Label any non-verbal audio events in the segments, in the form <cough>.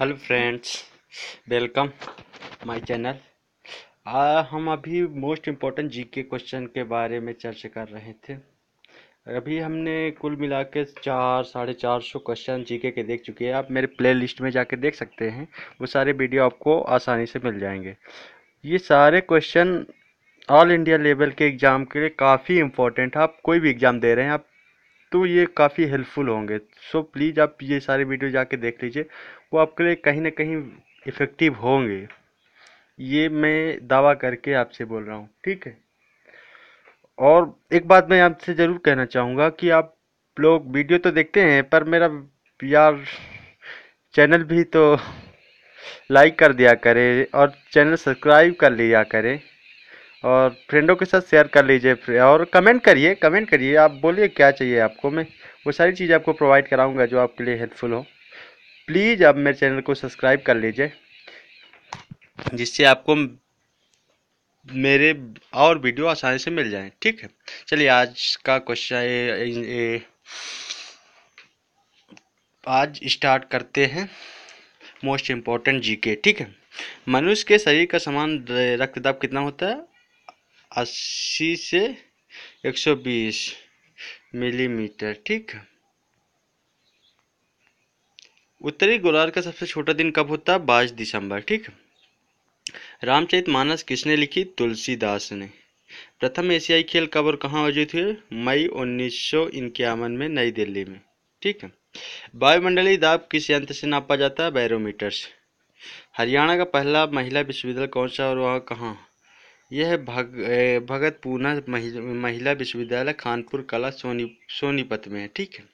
hello friends welcome my channel हम अभी most important GK question के बारे में चर्चा कर रहे थे अभी हमने कुल मिला के चार साढ़े चार सौ क्वेश्चन जीके के देख चुके हैं आप मेरे प्ले लिस्ट में जाके देख सकते हैं वो सारे वीडियो आपको आसानी से मिल जाएंगे ये सारे क्वेश्चन ऑल इंडिया लेवल के एग्ज़ाम के लिए काफ़ी इम्पोर्टेंट है आप कोई भी एग्ज़ाम दे रहे हैं आप तो ये काफ़ी हेल्पफुल होंगे सो प्लीज़ आप ये सारे वीडियो जाके देख लीजिए वो आपके लिए कहीं ना कहीं इफ़ेक्टिव होंगे ये मैं दावा करके आपसे बोल रहा हूँ ठीक है और एक बात मैं आपसे ज़रूर कहना चाहूँगा कि आप लोग वीडियो तो देखते हैं पर मेरा यार चैनल भी तो लाइक <laughs> कर दिया करें और चैनल सब्सक्राइब कर लिया करें और फ्रेंडों के साथ शेयर कर लीजिए और कमेंट करिए कमेंट करिए आप बोलिए क्या चाहिए आपको मैं वो सारी चीज़ आपको प्रोवाइड कराऊंगा जो आपके लिए हेल्पफुल हो प्लीज़ आप मेरे चैनल को सब्सक्राइब कर लीजिए जिससे आपको मेरे और वीडियो आसानी से मिल जाए ठीक है चलिए आज का क्वेश्चन आज स्टार्ट करते हैं मोस्ट इम्पॉर्टेंट जीके ठीक है मनुष्य के शरीर का समान रक्तदाब कितना होता है अस्सी से एक सौ बीस मिलीमीटर ठीक उत्तरी गोलार्ध का सबसे छोटा दिन कब होता है बाईस दिसंबर ठीक रामचरित मानस किसने लिखी तुलसीदास ने प्रथम एशियाई खेल कब और कहाँ आयोजित हुए मई उन्नीस में नई दिल्ली में ठीक है वायुमंडलीय दाब किस यंत्र से नापा जाता है बैरोमीटर से हरियाणा का पहला महिला विश्वविद्यालय कौन सा और वहाँ कहाँ यह भग भगत पूना महिला विश्वविद्यालय खानपुर कला सोनी सोनीपत में है ठीक है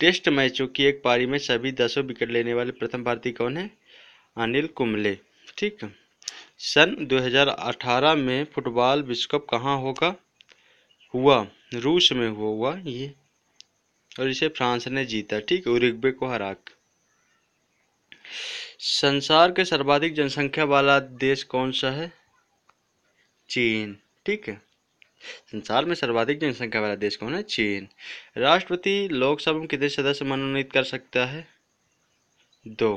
टेस्ट मैचों की एक पारी में सभी दसों विकेट लेने वाले प्रथम भारतीय कौन है अनिल कुंबले ठीक सन 2018 में फुटबॉल विश्व कप कहाँ होगा हुआ रूस में हुआ हुआ ये और इसे फ्रांस ने जीता ठीक उरिग्बे को हरा संसार के सर्वाधिक जनसंख्या वाला देश कौन सा है चीन ठीक है संसार में सर्वाधिक जनसंख्या वाला देश कौन है चीन राष्ट्रपति लोकसभा में कितने सदस्य मनोनीत कर सकता है दो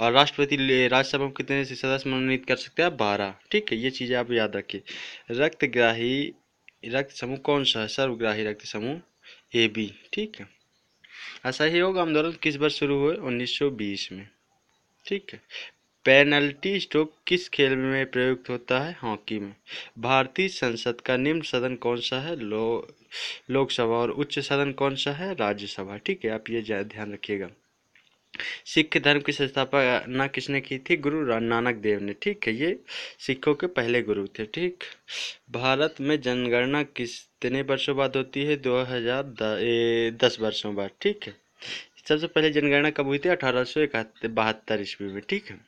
और राष्ट्रपति राज्यसभा में कितने सदस्य मनोनीत कर सकते हैं बारह ठीक है ये चीज़ें आप याद रखिए रक्तग्राही रक्त समूह कौन सा है सर्वग्राही रक्त समूह ए बी ठीक है असहयोग आंदोलन किस वर्ष शुरू हुए 1920 में ठीक है पेनल्टी स्ट्रोक किस खेल में प्रयुक्त होता है हॉकी में भारतीय संसद का निम्न सदन कौन सा है लो लोकसभा और उच्च सदन कौन सा है राज्यसभा ठीक है आप ये ध्यान रखिएगा सिख धर्म की स्थापना किसने की थी गुरु नानक देव ने ठीक है ये सिखों के पहले गुरु थे ठीक भारत में जनगणना कितने वर्षों बाद होती है दो हजार दस वर्षों बाद ठीक है सबसे पहले जनगणना कब हुई थी अठारह सौ बहत्तर ईस्वी में ठीक है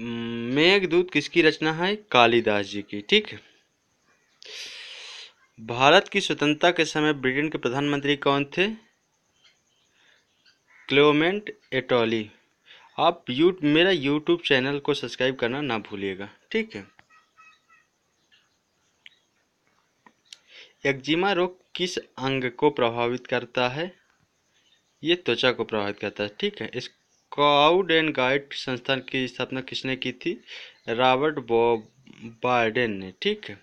हम्म, मेघदूत किसकी रचना है कालिदास जी की ठीक भारत की स्वतंत्रता के समय ब्रिटेन के प्रधानमंत्री कौन थे क्लोमेंट एटोली आप यू मेरा यूट्यूब चैनल को सब्सक्राइब करना ना भूलिएगा ठीक है एक्जिमा रोग किस अंग को प्रभावित करता है ये त्वचा को प्रभावित करता है ठीक है इस काउड एंड गाइड संस्थान की स्थापना किसने की थी रॉबर्ट बार्डेन ने ठीक है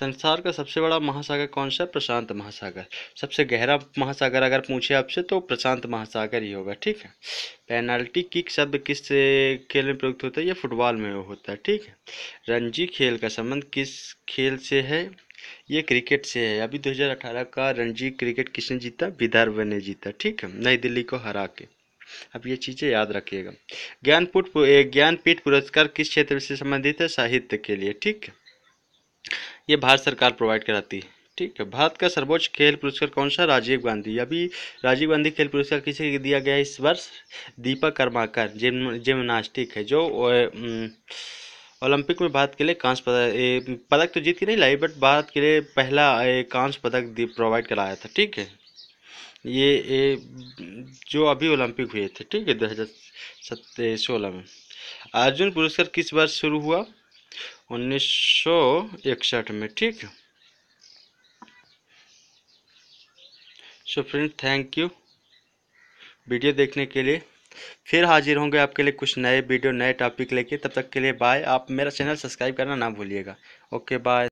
संसार का सबसे बड़ा महासागर कौन सा प्रशांत महासागर सबसे गहरा महासागर अगर पूछे आपसे तो प्रशांत महासागर ही होगा ठीक है पेनाल्टी किक शब्द किस खेल में प्रयुक्त होता है यह फुटबॉल में होता है ठीक है रणजी खेल का संबंध किस खेल से है ये क्रिकेट से है अभी 2018 का रणजी क्रिकेट किसने जीता विदर्भ ने जीता ठीक है नई दिल्ली को हरा के अब ये चीज़ें याद रखिएगा ज्ञानपीठ ज्ञानपीठ पुरस्कार किस क्षेत्र से संबंधित है साहित्य के लिए ठीक ये भारत सरकार प्रोवाइड कराती है ठीक है भारत का सर्वोच्च खेल पुरस्कार कौन सा राजीव गांधी अभी राजीव गांधी खेल पुरस्कार किसे दिया गया इस वर्ष दीपक कर्माकर जिम जिमनास्टिक है जो ओलंपिक में भारत के लिए कांस्य पदक पदक तो जीत के नहीं लाई बट भारत के लिए पहला कांस्य पदक प्रोवाइड कराया था ठीक है ये ए, जो अभी ओलंपिक हुए थे ठीक है दो हज़ार सोलह में अर्जुन पुरस्कार किस बार शुरू हुआ उन्नीस में ठीक है so friend thank you video देखने के लिए फिर हाजिर होंगे आपके लिए कुछ नए वीडियो नए टॉपिक लेके तब तक के लिए बाय आप मेरा चैनल सब्सक्राइब करना ना भूलिएगा ओके बाय